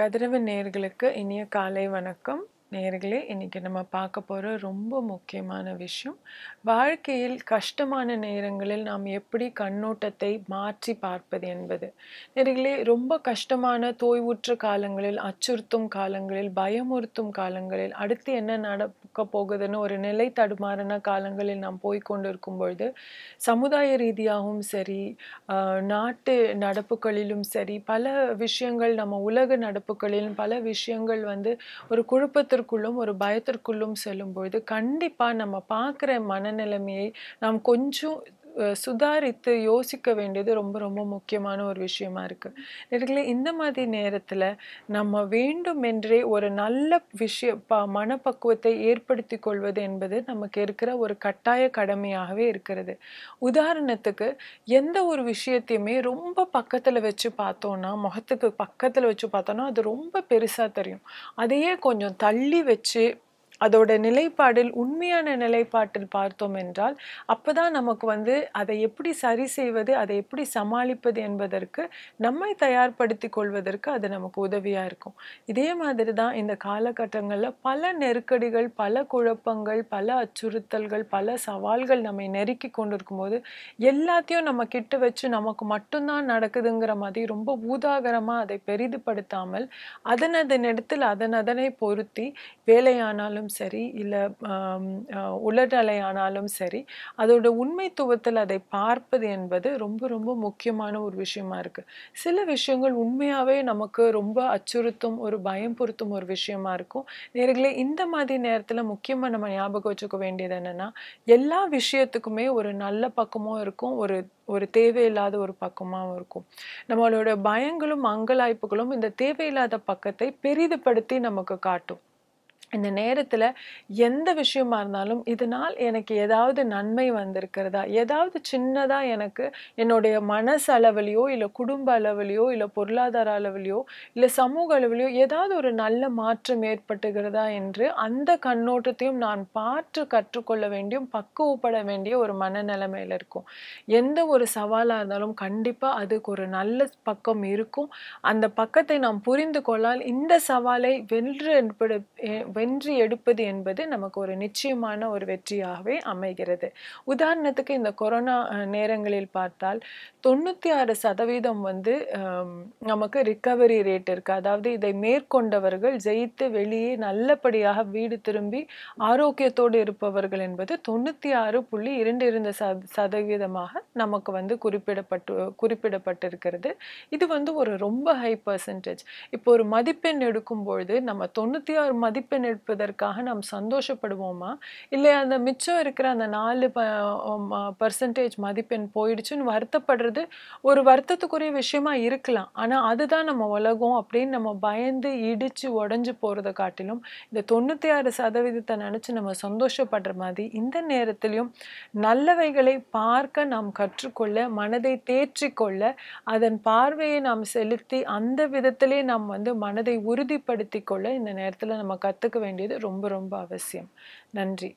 கதிரவன் நேர்களுக்கு இனிய காலை வணக்கம் நேர்களே இன்றைக்கி நம்ம பார்க்க போகிற ரொம்ப முக்கியமான விஷயம் வாழ்க்கையில் கஷ்டமான நேரங்களில் நாம் எப்படி கண்ணோட்டத்தை மாற்றி பார்ப்பது என்பது நேர்களே ரொம்ப கஷ்டமான தோய்வுற்ற காலங்களில் அச்சுறுத்தும் காலங்களில் பயமுறுத்தும் காலங்களில் அடுத்து என்ன நடக்க போகுதுன்னு ஒரு நிலை தடுமாறின காலங்களில் நாம் போய்கொண்டிருக்கும் பொழுது சமுதாய ரீதியாகவும் சரி நாட்டு நடப்புகளிலும் சரி பல விஷயங்கள் நம்ம உலக நடப்புகளிலும் பல விஷயங்கள் வந்து ஒரு குழுப்பத்திற்கு துக்கத்திற்குள்ளும் ஒரு பயத்திற்குள்ளும் செல்லும்பொழுது கண்டிப்பாக நம்ம பார்க்குற மனநிலைமையை நாம் கொஞ்சம் சுதாரித்து யோசிக்க வேண்டியது ரொம்ப ரொம்ப முக்கியமான ஒரு விஷயமா இருக்குது நேர்களே இந்த மாதிரி நேரத்தில் நம்ம வேண்டுமென்றே ஒரு நல்ல விஷய ப மனப்பக்குவத்தை ஏற்படுத்தி கொள்வது என்பது நமக்கு இருக்கிற ஒரு கட்டாய கடமையாகவே இருக்கிறது உதாரணத்துக்கு எந்த ஒரு விஷயத்தையுமே ரொம்ப பக்கத்தில் வச்சு பார்த்தோன்னா முகத்துக்கு பக்கத்தில் வச்சு பார்த்தோன்னா அது ரொம்ப பெருசாக தெரியும் அதையே கொஞ்சம் தள்ளி வச்சு அதோட நிலைப்பாடில் உண்மையான நிலைப்பாட்டில் பார்த்தோம் என்றால் அப்போதான் நமக்கு வந்து அதை எப்படி சரி செய்வது அதை எப்படி சமாளிப்பது என்பதற்கு நம்மை தயார்படுத்தி கொள்வதற்கு அது நமக்கு உதவியாக இருக்கும் இதே மாதிரி தான் இந்த காலகட்டங்களில் பல நெருக்கடிகள் பல குழப்பங்கள் பல அச்சுறுத்தல்கள் பல சவால்கள் நம்மை நெருக்கி கொண்டு இருக்கும்போது எல்லாத்தையும் நம்ம கிட்ட வச்சு நமக்கு மட்டும்தான் நடக்குதுங்கிற மாதிரி ரொம்ப ஊதாகரமாக அதை பெரிதுபடுத்தாமல் அதன் அதன் இடத்தில் அதன் அதனை பொருத்தி வேலையானாலும் சரி இல்லை உலர்நிலை சரி அதோட உண்மைத்துவத்தில் அதை பார்ப்பது என்பது ரொம்ப ரொம்ப முக்கியமான ஒரு விஷயமா இருக்குது சில விஷயங்கள் உண்மையாகவே நமக்கு ரொம்ப அச்சுறுத்தும் ஒரு பயம் பொருத்தும் ஒரு விஷயமா இருக்கும் நேர்களே இந்த மாதிரி நேரத்தில் முக்கியமாக நம்ம ஞாபகம் வச்சுக்க வேண்டியது என்னென்னா எல்லா விஷயத்துக்குமே ஒரு நல்ல பக்கமும் இருக்கும் ஒரு ஒரு தேவையில்லாத ஒரு பக்கமாகவும் இருக்கும் நம்மளோட பயங்களும் அங்கலாய்ப்புகளும் இந்த தேவையில்லாத பக்கத்தை பெரிதுபடுத்தி நமக்கு காட்டும் இந்த நேரத்தில் எந்த விஷயமா இருந்தாலும் இதனால் எனக்கு ஏதாவது நன்மை வந்திருக்கிறதா ஏதாவது சின்னதாக எனக்கு என்னுடைய மனசளவுலையோ இல்லை குடும்ப அளவிலையோ இல்லை பொருளாதார அளவிலையோ இல்லை சமூக அளவிலையோ ஏதாவது ஒரு நல்ல மாற்றம் ஏற்பட்டுகிறதா என்று அந்த கண்ணோட்டத்தையும் நான் பார்த்து கற்றுக்கொள்ள வேண்டியும் பக்குவப்பட வேண்டிய ஒரு மனநிலைமையில் இருக்கும் எந்த ஒரு சவாலாக இருந்தாலும் கண்டிப்பாக அதுக்கு ஒரு நல்ல பக்கம் இருக்கும் அந்த பக்கத்தை நாம் புரிந்து கொள்ளால் இந்த சவாலை வென்று வென்று எடுப்பது என்பது நமக்கு ஒரு நிச்சயமான ஒரு வெற்றியாகவே அமைகிறது உதாரணத்துக்கு இந்த கொரோனா நேரங்களில் பார்த்தால் தொண்ணூற்றி ஆறு சதவீதம் வந்து நமக்கு ரிக்கவரி ரேட் இருக்குது அதாவது இதை மேற்கொண்டவர்கள் ஜெயித்து வெளியே நல்லபடியாக வீடு திரும்பி ஆரோக்கியத்தோடு இருப்பவர்கள் என்பது தொண்ணூற்றி ஆறு புள்ளி இரண்டு இரண்டு சதவீதமாக நமக்கு வந்து குறிப்பிடப்பட்டு குறிப்பிடப்பட்டிருக்கிறது இது வந்து ஒரு ரொம்ப ஹை பர்சன்டேஜ் இப்போ ஒரு மதிப்பெண் எடுக்கும் பொழுது நம்ம தொண்ணூற்றி ஆறு மதிப்பெண் இருப்பதற்காக நாம் சந்தோஷப்படுவோமா இல்லை அந்த மிச்சம் இருக்கிற அந்த நாலு பர்சன்டேஜ் மதிப்பெண் போயிடுச்சுன்னு வருத்தப்படுறது ஒரு வருத்தத்துக்குரிய விஷயமா இருக்கலாம் ஆனால் அதுதான் நம்ம உலகம் அப்படின்னு நம்ம பயந்து இடித்து உடஞ்சி போகிறத காட்டிலும் இந்த தொண்ணூற்றி ஆறு சதவீதத்தை நினச்சி நம்ம சந்தோஷப்படுற மாதிரி இந்த நேரத்திலையும் நல்லவைகளை பார்க்க நாம் கற்றுக்கொள்ள மனதை தேற்றிக்கொள்ள அதன் பார்வையை நாம் செலுத்தி அந்த விதத்திலே நாம் வந்து மனதை உறுதிப்படுத்தி கொள்ள இந்த நேரத்தில் நம்ம கற்றுக்க வேண்டியது ரொம்ப ரொம்ப அவசியம் நன்றி